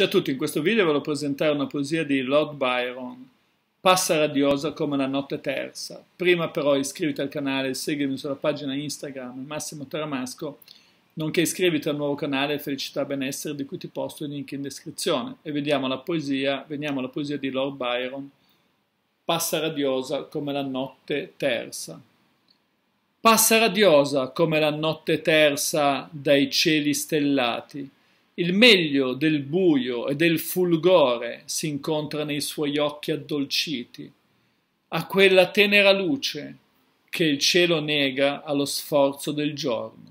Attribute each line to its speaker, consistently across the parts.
Speaker 1: Ciao a tutti, in questo video volevo presentare una poesia di Lord Byron, Passa radiosa come la notte terza. Prima però iscriviti al canale, seguimi sulla pagina Instagram Massimo Taramasco, nonché iscriviti al nuovo canale Felicità Benessere di cui ti posto il link in descrizione. E vediamo la poesia, veniamo alla poesia di Lord Byron, Passa radiosa come la notte terza. Passa radiosa come la notte terza dai cieli stellati il meglio del buio e del fulgore si incontra nei suoi occhi addolciti, a quella tenera luce che il cielo nega allo sforzo del giorno.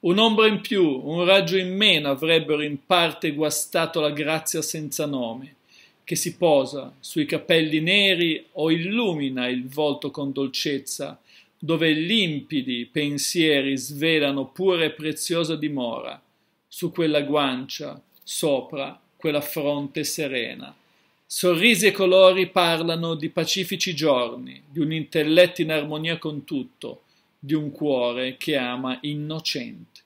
Speaker 1: Un'ombra in più, un raggio in meno avrebbero in parte guastato la grazia senza nome, che si posa sui capelli neri o illumina il volto con dolcezza, dove limpidi pensieri svelano pure preziosa dimora su quella guancia, sopra quella fronte serena. Sorrisi e colori parlano di pacifici giorni, di un intelletto in armonia con tutto, di un cuore che ama innocente.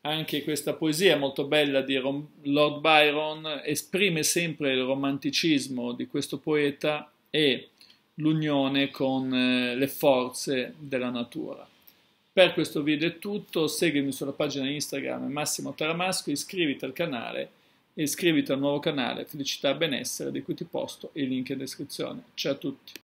Speaker 1: Anche questa poesia molto bella di Rom- Lord Byron esprime sempre il romanticismo di questo poeta e l'unione con eh, le forze della natura. Per questo video è tutto, seguimi sulla pagina Instagram Massimo Taramasco, iscriviti al canale e iscriviti al nuovo canale Felicità e Benessere di cui ti posto i link in descrizione. Ciao a tutti!